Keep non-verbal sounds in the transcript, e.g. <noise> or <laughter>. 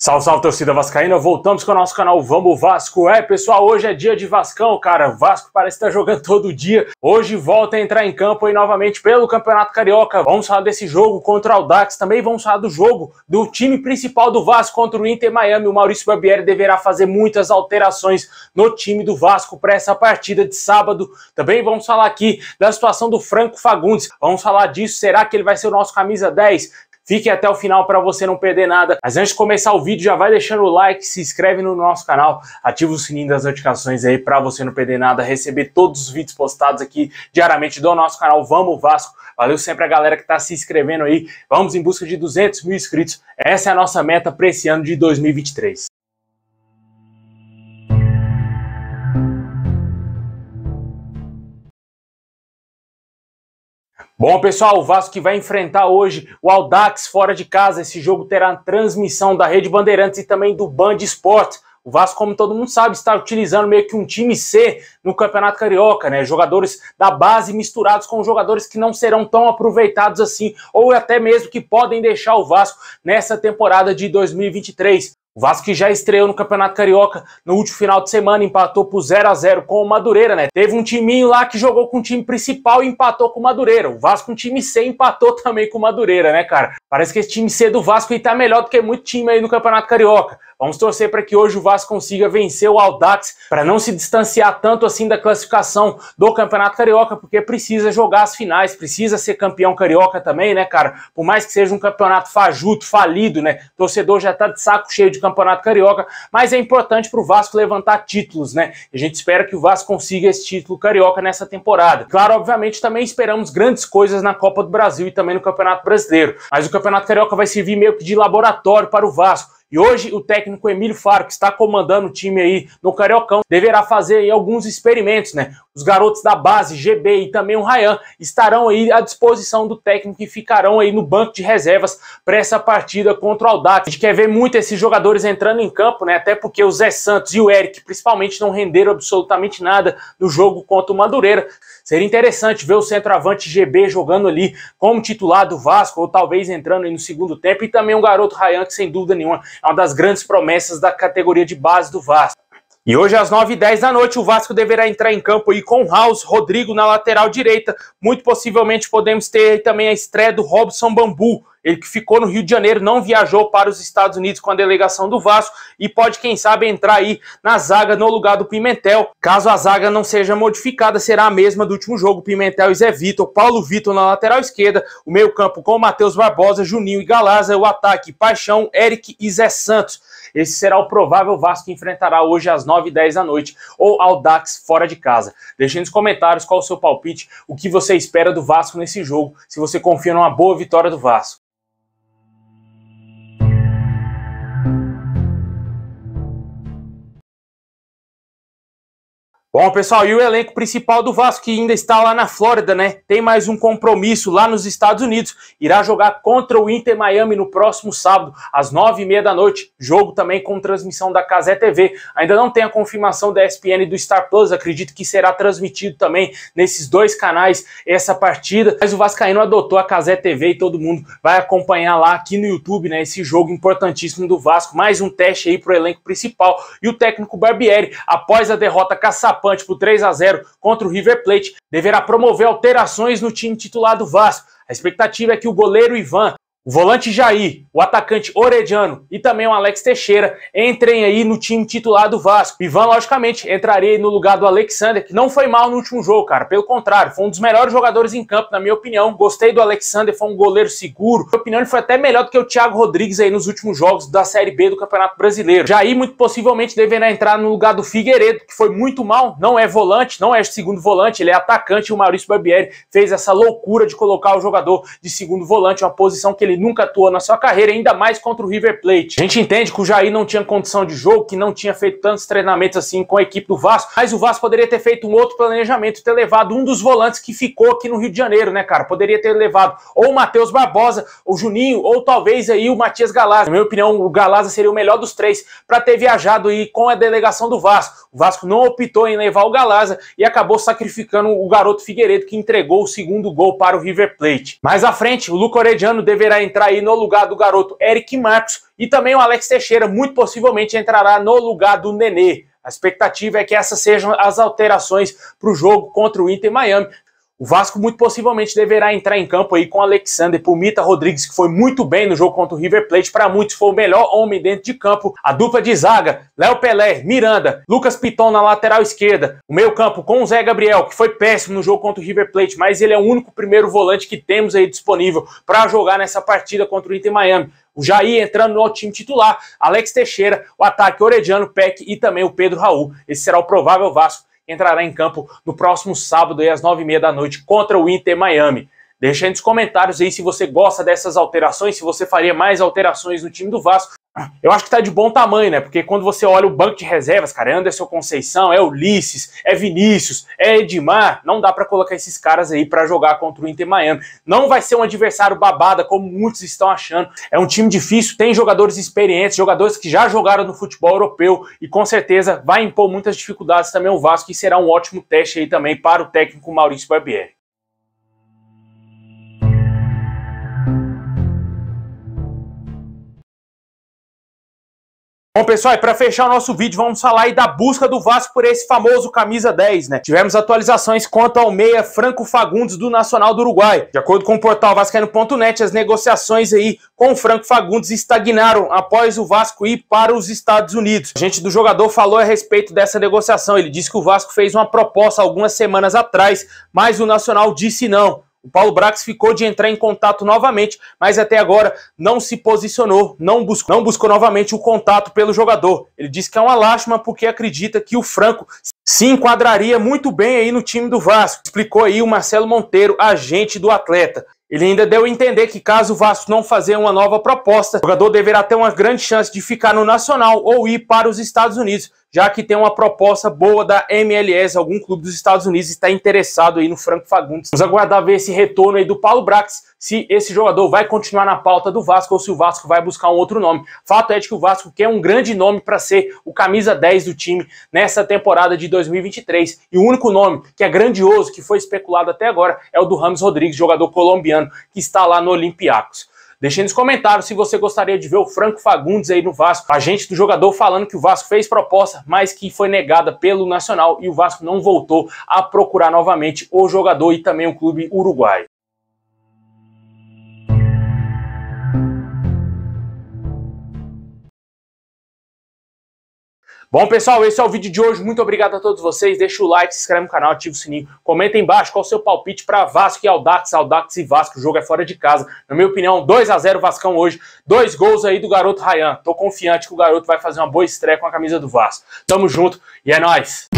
Salve, salve torcida vascaína, voltamos com o nosso canal Vamos Vasco. É, pessoal, hoje é dia de Vascão, cara. Vasco parece estar tá jogando <laughs> todo dia. Hoje volta a entrar em campo aí novamente pelo Campeonato Carioca. Vamos falar desse jogo contra o Aldax, também vamos falar do jogo do time principal do Vasco contra o Inter Miami. O Maurício Barbieri deverá fazer muitas alterações no time do Vasco para essa partida de sábado. Também vamos falar aqui da situação do Franco Fagundes. Vamos falar disso, será que ele vai ser o nosso camisa 10? Fique até o final para você não perder nada. Mas antes de começar o vídeo, já vai deixando o like, se inscreve no nosso canal, ativa o sininho das notificações aí para você não perder nada, receber todos os vídeos postados aqui diariamente do nosso canal. Vamos Vasco! Valeu sempre a galera que está se inscrevendo aí. Vamos em busca de 200 mil inscritos. Essa é a nossa meta para esse ano de 2023. Bom, pessoal, o Vasco que vai enfrentar hoje o Aldax fora de casa. Esse jogo terá transmissão da Rede Bandeirantes e também do Band Esportes. O Vasco, como todo mundo sabe, está utilizando meio que um time C no Campeonato Carioca, né? Jogadores da base misturados com jogadores que não serão tão aproveitados assim, ou até mesmo que podem deixar o Vasco nessa temporada de 2023. O Vasco que já estreou no Campeonato Carioca no último final de semana, empatou por 0 a 0 com o Madureira, né? Teve um timinho lá que jogou com o time principal e empatou com o Madureira. O Vasco, um time C, empatou também com o Madureira, né, cara? Parece que esse time C do Vasco aí tá melhor do que muito time aí no Campeonato Carioca. Vamos torcer para que hoje o Vasco consiga vencer o Aldax para não se distanciar tanto assim da classificação do Campeonato Carioca, porque precisa jogar as finais, precisa ser campeão carioca também, né, cara? Por mais que seja um campeonato fajuto, falido, né? torcedor já tá de saco cheio de Campeonato Carioca, mas é importante para o Vasco levantar títulos, né? A gente espera que o Vasco consiga esse título carioca nessa temporada. Claro, obviamente, também esperamos grandes coisas na Copa do Brasil e também no Campeonato Brasileiro, mas o Campeonato Carioca vai servir meio que de laboratório para o Vasco e hoje o técnico Emílio Faro, que está comandando o time aí no Cariocão, deverá fazer alguns experimentos, né? os garotos da base, GB e também o Rayan, estarão aí à disposição do técnico e ficarão aí no banco de reservas para essa partida contra o Aldax. A gente quer ver muito esses jogadores entrando em campo, né? Até porque o Zé Santos e o Eric, principalmente, não renderam absolutamente nada no jogo contra o Madureira. Seria interessante ver o centroavante GB jogando ali como titular do Vasco, ou talvez entrando no segundo tempo, e também um garoto Rayan, que sem dúvida nenhuma é uma das grandes promessas da categoria de base do Vasco. E hoje às 9h10 da noite o Vasco deverá entrar em campo e com House, Rodrigo na lateral direita. Muito possivelmente podemos ter também a estreia do Robson Bambu, ele que ficou no Rio de Janeiro, não viajou para os Estados Unidos com a delegação do Vasco e pode, quem sabe, entrar aí na zaga no lugar do Pimentel. Caso a zaga não seja modificada, será a mesma do último jogo: Pimentel e Zé Vitor, Paulo Vitor na lateral esquerda, o meio-campo com Matheus Barbosa, Juninho e Galaza, o ataque Paixão, Eric e Zé Santos. Esse será o provável Vasco que enfrentará hoje às 9h10 da noite, ou ao Dax fora de casa. Deixe nos comentários qual o seu palpite, o que você espera do Vasco nesse jogo, se você confia numa boa vitória do Vasco. Bom, pessoal, e o elenco principal do Vasco, que ainda está lá na Flórida, né? Tem mais um compromisso lá nos Estados Unidos. Irá jogar contra o Inter Miami no próximo sábado, às nove e meia da noite. Jogo também com transmissão da Casé TV. Ainda não tem a confirmação da ESPN e do Star Plus. Acredito que será transmitido também nesses dois canais essa partida. Mas o Vascaíno adotou a Casé TV e todo mundo vai acompanhar lá aqui no YouTube, né? Esse jogo importantíssimo do Vasco. Mais um teste aí pro elenco principal. E o técnico Barbieri, após a derrota caçapã preocupante por 3 a 0 contra o River Plate, deverá promover alterações no time titular do Vasco. A expectativa é que o goleiro Ivan o volante Jair, o atacante Orediano e também o Alex Teixeira entrem aí no time titular do Vasco. Ivan, logicamente, entraria aí no lugar do Alexander, que não foi mal no último jogo, cara. Pelo contrário, foi um dos melhores jogadores em campo, na minha opinião. Gostei do Alexander, foi um goleiro seguro. Na minha opinião, ele foi até melhor do que o Thiago Rodrigues aí nos últimos jogos da Série B do Campeonato Brasileiro. Jair, muito possivelmente, deverá entrar no lugar do Figueiredo, que foi muito mal. Não é volante, não é segundo volante, ele é atacante. O Maurício Barbieri fez essa loucura de colocar o jogador de segundo volante, uma posição que ele nunca atuou na sua carreira, ainda mais contra o River Plate. A gente entende que o Jair não tinha condição de jogo, que não tinha feito tantos treinamentos assim com a equipe do Vasco, mas o Vasco poderia ter feito um outro planejamento, ter levado um dos volantes que ficou aqui no Rio de Janeiro, né, cara? Poderia ter levado ou o Matheus Barbosa, o Juninho, ou talvez aí o Matias Galazzi. Na minha opinião, o Galazzi seria o melhor dos três para ter viajado aí com a delegação do Vasco. O Vasco não optou em levar o Galaza e acabou sacrificando o garoto Figueiredo, que entregou o segundo gol para o River Plate. Mais à frente, o Luco Orediano deverá entrar aí no lugar do garoto Eric Marcos e também o Alex Teixeira muito possivelmente entrará no lugar do Nenê. A expectativa é que essas sejam as alterações para o jogo contra o Inter Miami. O Vasco muito possivelmente deverá entrar em campo aí com Alexander Pumita Rodrigues, que foi muito bem no jogo contra o River Plate, para muitos foi o melhor homem dentro de campo. A dupla de zaga, Léo Pelé, Miranda, Lucas Piton na lateral esquerda. O meio-campo com o Zé Gabriel, que foi péssimo no jogo contra o River Plate, mas ele é o único primeiro volante que temos aí disponível para jogar nessa partida contra o Inter Miami o Jair entrando no time titular, Alex Teixeira, o ataque Orediano, Peck e também o Pedro Raul. Esse será o provável Vasco entrará em campo no próximo sábado às nove e meia da noite contra o Inter Miami. Deixa aí nos comentários aí se você gosta dessas alterações, se você faria mais alterações no time do Vasco eu acho que tá de bom tamanho, né? Porque quando você olha o banco de reservas, cara, é Anderson Conceição, é Ulisses, é Vinícius, é Edmar, não dá para colocar esses caras aí para jogar contra o Inter Miami. Não vai ser um adversário babada, como muitos estão achando. É um time difícil, tem jogadores experientes, jogadores que já jogaram no futebol europeu e com certeza vai impor muitas dificuldades também ao Vasco e será um ótimo teste aí também para o técnico Maurício Barbieri. Bom, pessoal, e para fechar o nosso vídeo, vamos falar aí da busca do Vasco por esse famoso camisa 10, né? Tivemos atualizações quanto ao meia Franco Fagundes do Nacional do Uruguai. De acordo com o portal vascaíno.net, as negociações aí com o Franco Fagundes estagnaram após o Vasco ir para os Estados Unidos. A gente do jogador falou a respeito dessa negociação. Ele disse que o Vasco fez uma proposta algumas semanas atrás, mas o Nacional disse não. O Paulo Brax ficou de entrar em contato novamente, mas até agora não se posicionou, não buscou, não buscou novamente o contato pelo jogador. Ele disse que é uma lástima porque acredita que o Franco se enquadraria muito bem aí no time do Vasco. Explicou aí o Marcelo Monteiro, agente do atleta. Ele ainda deu a entender que caso o Vasco não fazer uma nova proposta, o jogador deverá ter uma grande chance de ficar no Nacional ou ir para os Estados Unidos, já que tem uma proposta boa da MLS, algum clube dos Estados Unidos está interessado aí no Franco Fagundes. Vamos aguardar ver esse retorno aí do Paulo Brax, se esse jogador vai continuar na pauta do Vasco ou se o Vasco vai buscar um outro nome. Fato é de que o Vasco quer um grande nome para ser o camisa 10 do time nessa temporada de 2023. E o único nome que é grandioso, que foi especulado até agora, é o do Ramos Rodrigues, jogador colombiano que está lá no Olympiacos. Deixe nos comentários se você gostaria de ver o Franco Fagundes aí no Vasco. Agente do jogador falando que o Vasco fez proposta, mas que foi negada pelo Nacional e o Vasco não voltou a procurar novamente o jogador e também o clube uruguaio. Bom, pessoal, esse é o vídeo de hoje. Muito obrigado a todos vocês. Deixa o like, se inscreve no canal, ativa o sininho. Comenta embaixo qual é o seu palpite para Vasco e Aldax. Aldax e Vasco, o jogo é fora de casa. Na minha opinião, 2 a 0 Vascão hoje. Dois gols aí do garoto Rayan. Tô confiante que o garoto vai fazer uma boa estreia com a camisa do Vasco. Tamo junto e é nóis!